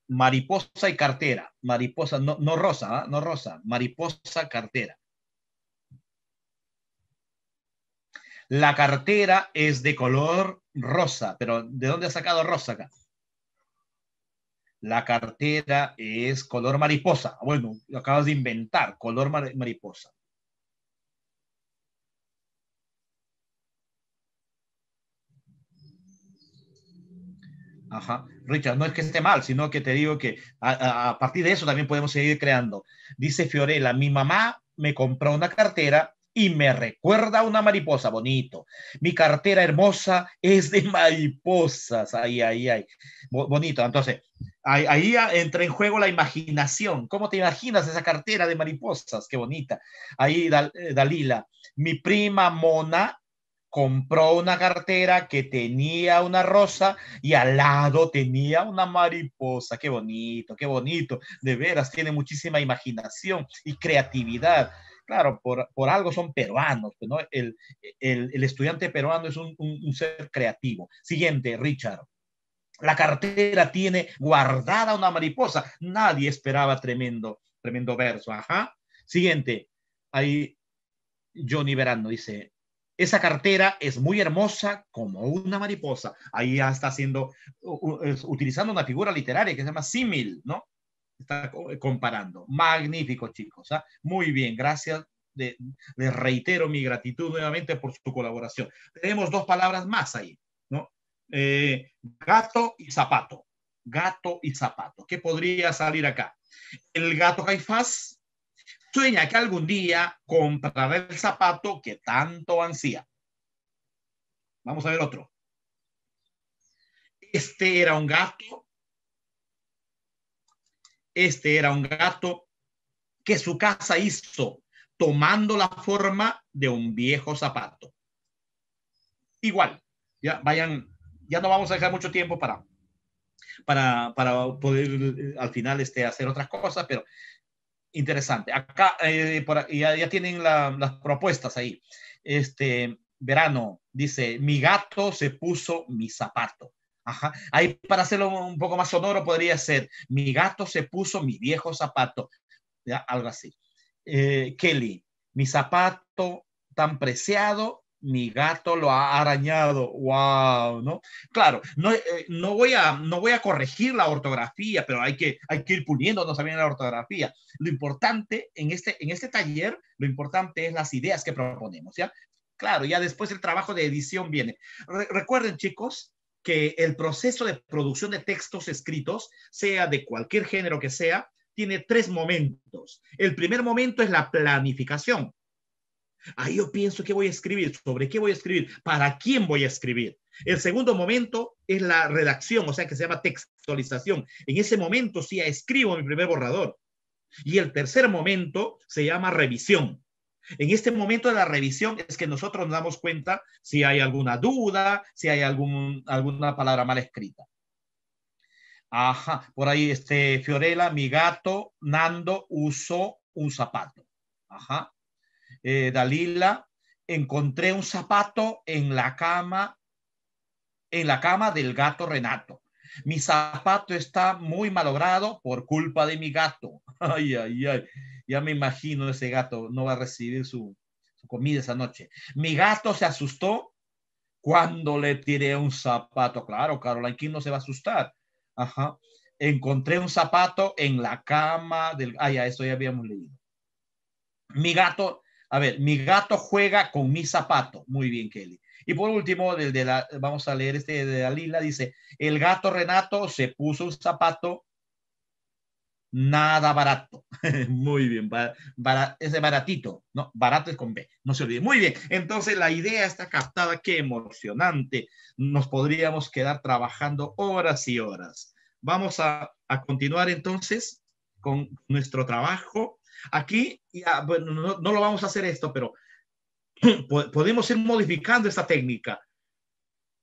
mariposa y cartera. Mariposa, no, no rosa, ¿ah? no rosa, mariposa, cartera. La cartera es de color rosa, pero ¿de dónde ha sacado rosa acá? La cartera es color mariposa. Ah, bueno, lo acabas de inventar, color mariposa. Ajá. Richard, no es que esté mal, sino que te digo que a, partir de eso también podemos seguir creando. Dice Fiorella, mi mamá me compró una cartera y me recuerda a una mariposa, bonito. Mi cartera hermosa es de mariposas, ahí, ahí, ahí. Bonito, entonces, ahí, entra en juego la imaginación. ¿Cómo te imaginas esa cartera de mariposas? Qué bonita. Ahí, eh, Dalila, mi prima Mona compró una cartera que tenía una rosa y al lado tenía una mariposa. Qué bonito, qué bonito. De veras, tiene muchísima imaginación y creatividad. Claro, por, algo son peruanos, pues, ¿no? El, estudiante peruano es un, un ser creativo. Siguiente, Richard. La cartera tiene guardada una mariposa. Nadie esperaba tremendo, tremendo verso. Ajá. Siguiente. Ahí Johnny Verano dice, esa cartera es muy hermosa como una mariposa. Ahí ya está haciendo, utilizando una figura literaria que se llama símil, ¿no? está eh, comparando. Magnífico, chicos. ¿ah? Muy bien, gracias. les reitero mi gratitud nuevamente por su colaboración. Tenemos dos palabras más ahí, ¿no? Eh, gato y zapato. Gato y zapato. ¿Qué podría salir acá? El gato Caifás sueña que algún día comprará el zapato que tanto ansía. Vamos a ver otro. Este era un gato este era un gato que su casa hizo tomando la forma de un viejo zapato. Igual, ya vayan, ya no vamos a dejar mucho tiempo para, para, poder eh, al final este, hacer otras cosas, pero interesante. Acá eh, ya, tienen las propuestas ahí. Este verano dice: Mi gato se puso mi zapato. Ajá. Ahí para hacerlo un poco más sonoro podría ser, mi gato se puso mi viejo zapato, algo así. Eh, Kelly, mi zapato tan preciado, mi gato lo ha arañado, wow, ¿no? Claro, no, eh, no, voy, a, no voy a corregir la ortografía, pero hay que, hay que ir puliéndonos también la ortografía. Lo importante en este, en este taller, lo importante es las ideas que proponemos, ¿ya? Claro, ya después el trabajo de edición viene. recuerden, chicos, que el proceso de producción de textos escritos, sea de cualquier género que sea, tiene tres momentos. El primer momento es la planificación. Ahí yo pienso qué voy a escribir, sobre qué voy a escribir, para quién voy a escribir. El segundo momento es la redacción, o sea, que se llama textualización. En ese momento sí escribo mi primer borrador. Y el tercer momento se llama revisión. En este momento de la revisión es que nosotros nos damos cuenta si hay alguna duda, si hay algún, alguna palabra mal escrita. Ajá, por ahí este Fiorella, mi gato, Nando usó un zapato. Ajá. Eh, Dalila, encontré un zapato en la cama, en la cama del gato Renato. Mi zapato está muy malogrado por culpa de mi gato. Ay, ay, ay. Ya me imagino ese gato no va a recibir su, comida esa noche. Mi gato se asustó cuando le tiré un zapato. Claro, Caroline, ¿quién no se va a asustar? Ajá. Encontré un zapato en la cama del... Ay, ya, eso ya habíamos leído. Mi gato, a ver, mi gato juega con mi zapato. Muy bien, Kelly. Y por último, del de la, vamos a leer este de Alila. dice, el gato Renato se puso un zapato nada barato. Muy bien, Es de baratito, ¿no? Barato es con B, no se olvide. Muy bien, entonces la idea está captada, qué emocionante. Nos podríamos quedar trabajando horas y horas. Vamos a, a continuar entonces con nuestro trabajo. Aquí, bueno, no, lo vamos a hacer esto, pero podemos ir modificando esta técnica.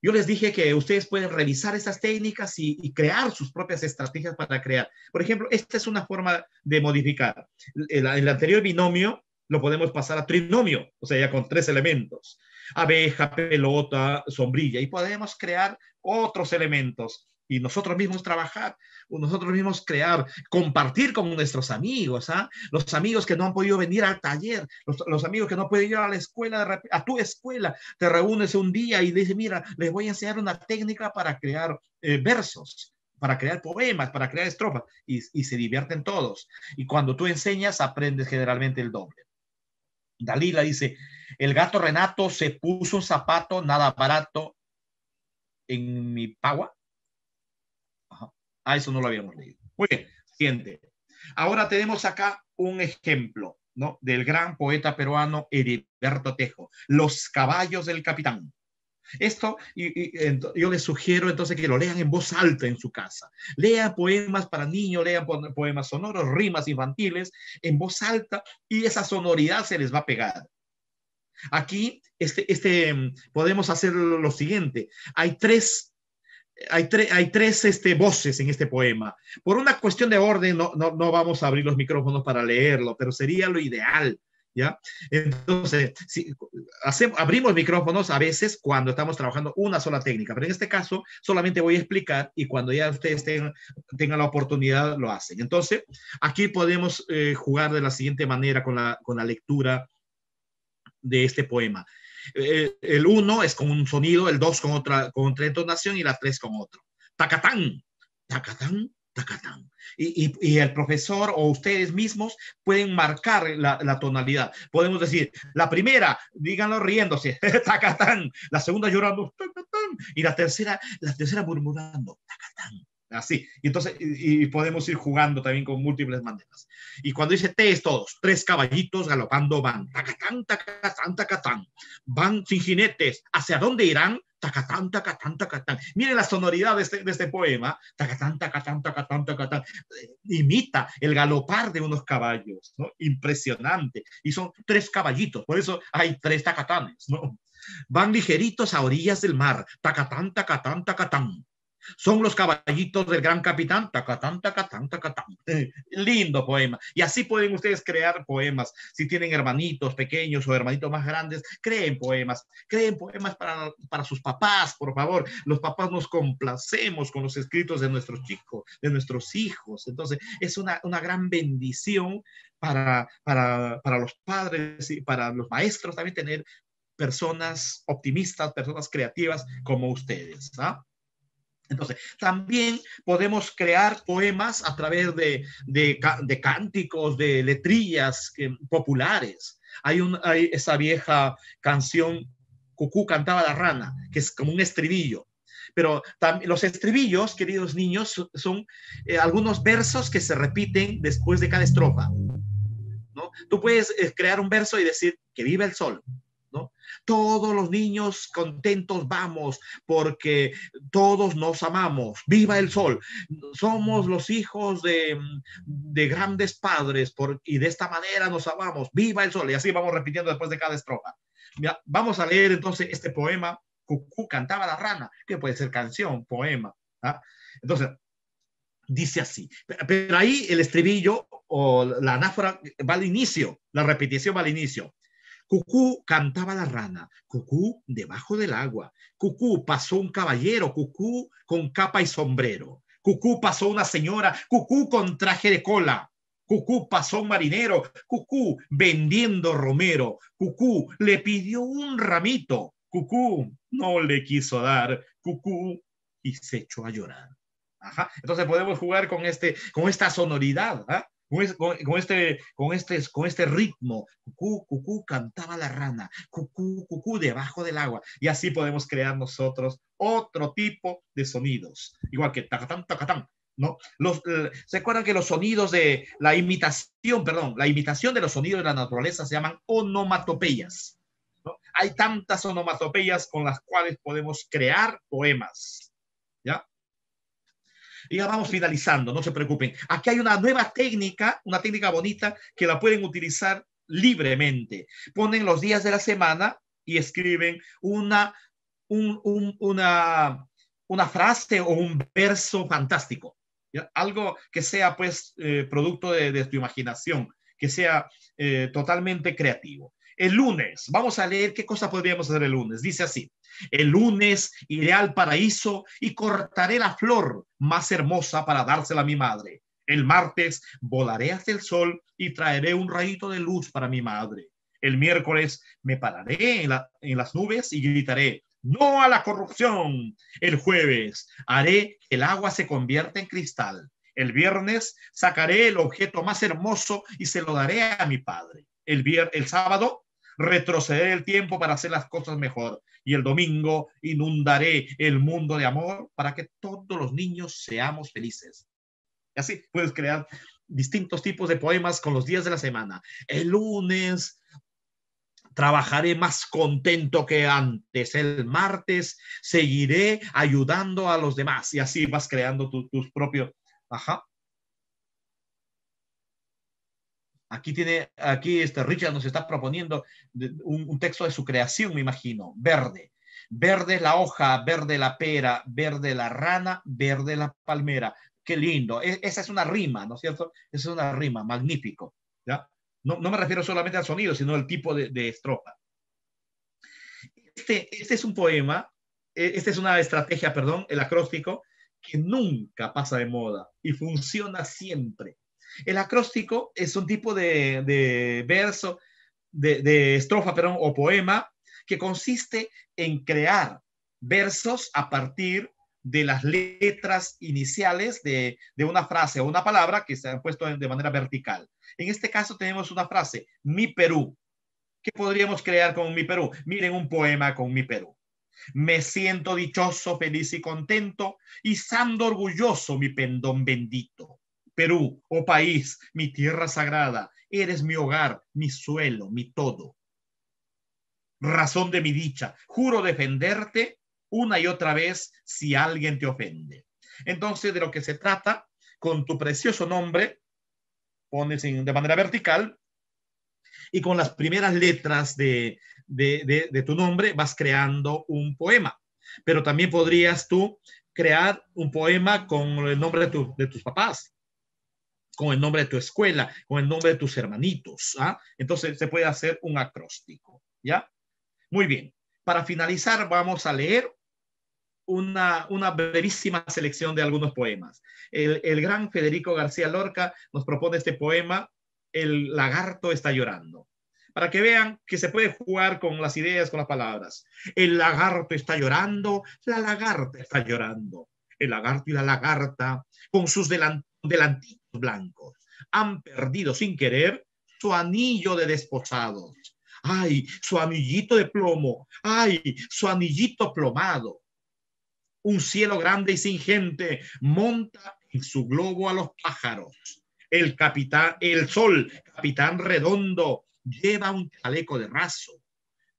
Yo les dije que ustedes pueden revisar esas técnicas y, crear sus propias estrategias para crear. Por ejemplo, esta es una forma de modificar. El, el, anterior binomio lo podemos pasar a trinomio, o sea, ya con tres elementos. Abeja, pelota, sombrilla, y podemos crear otros elementos y nosotros mismos trabajar, nosotros mismos crear, compartir con nuestros amigos, ¿ah? los amigos que no han podido venir al taller, los, amigos que no pueden ir a la escuela, a tu escuela, te reúnes un día y dices, mira, les voy a enseñar una técnica para crear eh, versos para crear poemas, para crear estrofas, y, y se divierten todos. Y cuando tú enseñas, aprendes generalmente el doble. Dalila dice, el gato Renato se puso un zapato nada barato en mi pagua Ah, eso no lo habíamos leído. Muy bien, siguiente. Ahora tenemos acá un ejemplo, ¿no? Del gran poeta peruano Heriberto Tejo, Los caballos del capitán. Esto yo les sugiero entonces que lo lean en voz alta en su casa. Lean poemas para niños, lean poemas sonoros, rimas infantiles en voz alta y esa sonoridad se les va a pegar. Aquí este, este, mm, podemos hacer lo siguiente. Hay tres hay, tres este, voces en este poema. Por una cuestión de orden, no, vamos a abrir los micrófonos para leerlo, pero sería lo ideal. ¿Ya? Entonces, si abrimos micrófonos a veces cuando estamos trabajando una sola técnica, pero en este caso solamente voy a explicar y cuando ya ustedes tengan, la oportunidad lo hacen. Entonces, aquí podemos eh, jugar de la siguiente manera con la, con la lectura de este poema. Eh, el uno es con un sonido, el dos con otra, con otra entonación y la tres con otro. Tacatán, tacatán, tacatán. Y, el profesor o ustedes mismos pueden marcar la, la tonalidad. Podemos decir, la primera, díganlo riéndose, tacatán. La segunda llorando, tacatán. Y la tercera, la tercera murmurando, tacatán así. Y entonces, y, podemos ir jugando también con múltiples maneras. Y cuando dice T es todos, tres caballitos galopando van, tacatán, tacatán, tacatán, van sin jinetes, ¿hacia dónde irán? Tacatán, tacatán, tacatán. Miren la sonoridad de este, este poema. Tacatán, tacatán, tacatán, tacatán. Eh, imita el galopar de unos caballos, ¿no? Impresionante. Y son tres caballitos, por eso hay tres tacatanes, ¿no? Van ligeritos a orillas del mar. Tacatán, tacatán, tacatán son los caballitos del gran capitán, tacatán, Lindo poema. Y así pueden ustedes crear poemas. Si tienen hermanitos pequeños o hermanitos más grandes, creen poemas. Creen poemas para, sus papás, por favor. Los papás nos complacemos con los escritos de nuestros chicos, de nuestros hijos. Entonces, es una, una gran bendición para, los padres y para los maestros también tener personas optimistas, personas creativas como ustedes. ¿ah? Entonces, también podemos crear poemas a través de, cánticos, de letrillas populares. Hay, hay esa vieja canción, Cucú cantaba la rana, que es como un estribillo. Pero los estribillos, queridos niños, son eh, algunos versos que se repiten después de cada estrofa. Tú puedes eh, crear un verso y decir que vive el sol, todos los niños contentos vamos porque todos nos amamos. Viva el sol. Somos los hijos de, grandes padres por, y de esta manera nos amamos. Viva el sol. Y así vamos repitiendo después de cada estrofa. vamos a leer entonces este poema. Cucú cantaba la rana, que puede ser canción, poema. ¿ah? Entonces, dice así. Pero ahí el estribillo o la anáfora va al inicio, la repetición va al inicio. Cucú cantaba la rana, cucú debajo del agua, cucú pasó un caballero, cucú con capa y sombrero, cucú pasó una señora, cucú con traje de cola, cucú pasó un marinero, cucú vendiendo romero, cucú le pidió un ramito, cucú no le quiso dar, cucú y se echó a llorar. Ajá. Entonces podemos jugar con, este, con esta sonoridad. ¿ah? con, este, con, este, con este ritmo. Cucú, cucú, cantaba la rana. Cucú, cucú, debajo del agua. Y así podemos crear nosotros otro tipo de sonidos. Igual que tacatán, tacatán. ¿No? Eh, ¿Se acuerdan que los sonidos de la imitación, perdón, la imitación de los sonidos de la naturaleza se llaman onomatopeyas? Hay tantas onomatopeyas con las cuales podemos crear poemas. Y ya vamos finalizando, no se preocupen. Aquí hay una nueva técnica, una técnica bonita que la pueden utilizar libremente. Ponen los días de la semana y escriben una, una, una frase o un verso fantástico. Algo que sea pues eh, producto de, tu imaginación, que sea eh, totalmente creativo. El lunes, vamos a leer qué cosa podríamos hacer el lunes. Dice así, el lunes iré al paraíso y cortaré la flor más hermosa para dársela a mi madre. El martes volaré hacia el sol y traeré un rayito de luz para mi madre. El miércoles me pararé en, en las nubes y gritaré, no a la corrupción. El jueves haré que el agua se convierta en cristal. El viernes sacaré el objeto más hermoso y se lo daré a mi padre el, el sábado retroceder el tiempo para hacer las cosas mejor. Y el domingo inundaré el mundo de amor para que todos los niños seamos felices. Y así puedes crear distintos tipos de poemas con los días de la semana. El lunes trabajaré más contento que antes. El martes seguiré ayudando a los demás y así vas creando tus propios. Ajá. Aquí tiene, aquí este Richard nos está proponiendo un, texto de su creación, me imagino, verde. Verde la hoja, verde la pera, verde la rana, verde la palmera. Qué lindo. E, esa es una rima, ¿no es cierto? Esa es una rima, magnífico. No, me refiero solamente al sonido, sino al tipo de, estrofa. Este, este, es un poema, e, esta es una estrategia, perdón, el acróstico, que nunca pasa de moda y funciona siempre. El acróstico es un tipo de, verso, de, estrofa, perdón, o poema que consiste en crear versos a partir de las letras iniciales de, una frase o una palabra que se han puesto de manera vertical. En este caso tenemos una frase, mi Perú. ¿Qué podríamos crear con mi Perú? Miren un poema con mi Perú. Me siento dichoso, feliz y contento, y sando orgulloso mi pendón bendito. Perú, oh país, mi tierra sagrada, eres mi hogar, mi suelo, mi todo. Razón de mi dicha, juro defenderte una y otra vez si alguien te ofende. Entonces, de lo que se trata, con tu precioso nombre, pones de manera vertical y con las primeras letras de, de, de, tu nombre vas creando un poema. Pero también podrías tú crear un poema con el nombre de, tus papás, con el nombre de tu escuela, con el nombre de tus hermanitos. ¿ah? Entonces se puede hacer un acróstico. ¿Ya? Muy bien. Para finalizar, vamos a leer una, una brevísima selección de algunos poemas. El, gran Federico García Lorca nos propone este poema, El lagarto está llorando. Para que vean que se puede jugar con las ideas, con las palabras. El lagarto está llorando, la lagarta está llorando. El lagarto y la lagarta, con sus delan delantitos blancos. Han perdido sin querer su anillo de desposados. Ay, su anillito de plomo. Ay, su anillito plomado. Un cielo grande y sin gente monta en su globo a los pájaros. El capitán, el sol, capitán redondo, lleva un chaleco de raso.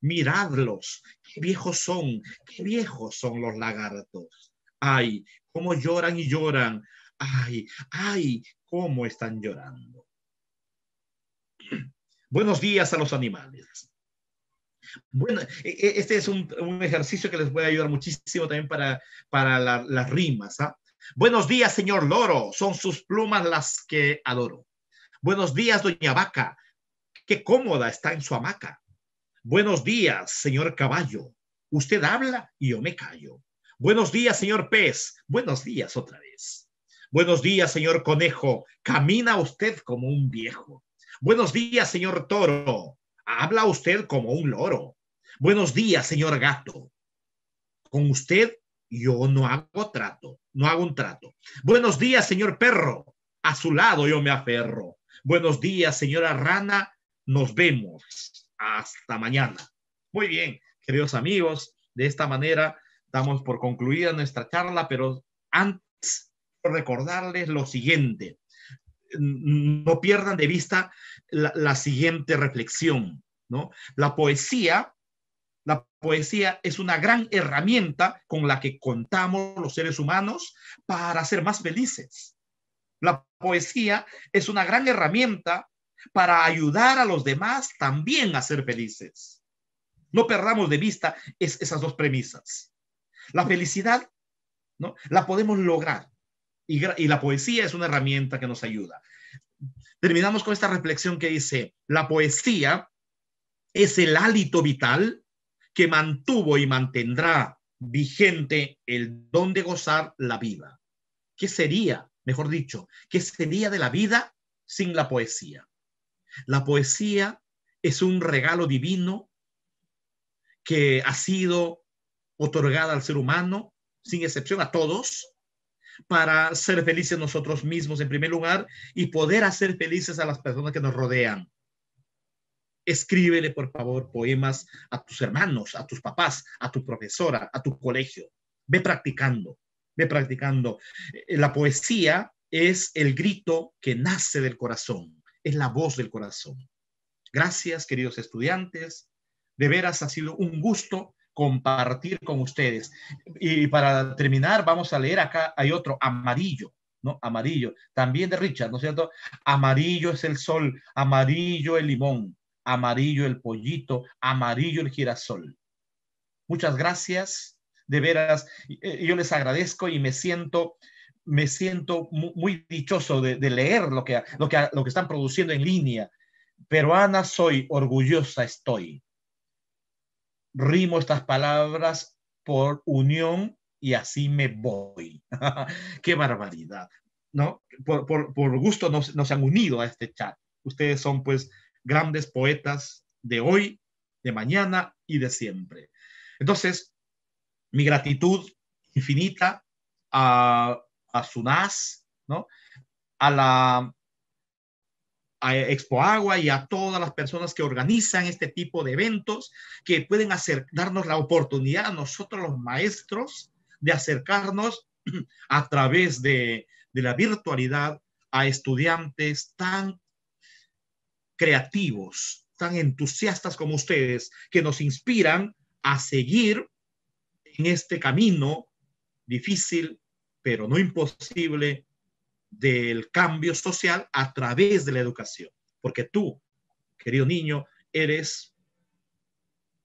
Miradlos, qué viejos son, qué viejos son los lagartos. Ay, cómo lloran y lloran. Ay, ay, cómo están llorando. Buenos días a los animales. Bueno, e, e, este es un, ejercicio que les voy a ayudar muchísimo también para, para las rimas. ¿ah? Buenos días, señor Loro. Son sus plumas las que adoro. Buenos días, doña Vaca. Qué cómoda está en su hamaca. Buenos días, señor Caballo. Usted habla y yo me callo. Buenos días, señor Pez. Buenos días otra vez. Buenos días, señor conejo. Camina usted como un viejo. Buenos días, señor toro. Habla usted como un loro. Buenos días, señor gato. Con usted yo no hago trato, no hago un trato. Buenos días, señor perro. A su lado yo me aferro. Buenos días, señora rana. Nos vemos. Hasta mañana. Muy bien, queridos amigos. De esta manera damos por concluida nuestra charla, pero antes recordarles lo siguiente. No pierdan de vista la, siguiente reflexión, ¿no? La poesía, la poesía es una gran herramienta con la que contamos los seres humanos para ser más felices. La poesía es una gran herramienta para ayudar a los demás también a ser felices. No perdamos de vista esas dos premisas. La felicidad, ¿no? La podemos lograr y, la poesía es una herramienta que nos ayuda. Terminamos con esta reflexión que dice, la poesía es el hálito vital que mantuvo y mantendrá vigente el don de gozar la vida. ¿Qué sería, mejor dicho, qué sería de la vida sin la poesía? La poesía es un regalo divino que ha sido otorgada al ser humano, sin excepción a todos, para ser felices nosotros mismos en primer lugar y poder hacer felices a las personas que nos rodean. Escríbele, por favor, poemas a tus hermanos, a tus papás, a tu profesora, a tu colegio. Ve practicando, ve practicando. Eh, la poesía es el grito que nace del corazón, es la voz del corazón. Gracias, queridos estudiantes. De veras ha sido un gusto compartir con ustedes. Y para terminar, vamos a leer acá, hay otro, amarillo, ¿no? Amarillo, también de Richard, ¿no es cierto? Amarillo es el sol, amarillo el limón, amarillo el pollito, amarillo el girasol. Muchas gracias, de veras, eh, yo les agradezco y me siento me siento muy dichoso de, leer lo que, lo, que, lo que están produciendo en línea. Peruana soy, orgullosa estoy rimo estas palabras por unión y así me voy. Qué barbaridad, ¿no? Por, gusto nos, han unido a este chat. Ustedes son pues grandes poetas de hoy, de mañana y de siempre. Entonces, mi gratitud infinita a, a Sunaz, ¿no? A la a Expo Agua y a todas las personas que organizan este tipo de eventos que pueden hacer, darnos la oportunidad a nosotros los maestros de acercarnos a través de, de la virtualidad a estudiantes tan creativos, tan entusiastas como ustedes, que nos inspiran a seguir en este camino difícil, pero no imposible, del cambio social a través de la educación. Porque tú, querido niño, eres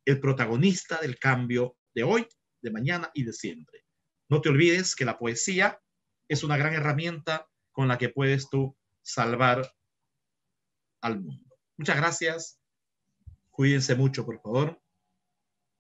el protagonista del cambio de hoy, de mañana y de siempre. No te olvides que la poesía es una gran herramienta con la que puedes tú salvar al mundo. Muchas gracias. Cuídense mucho, por favor.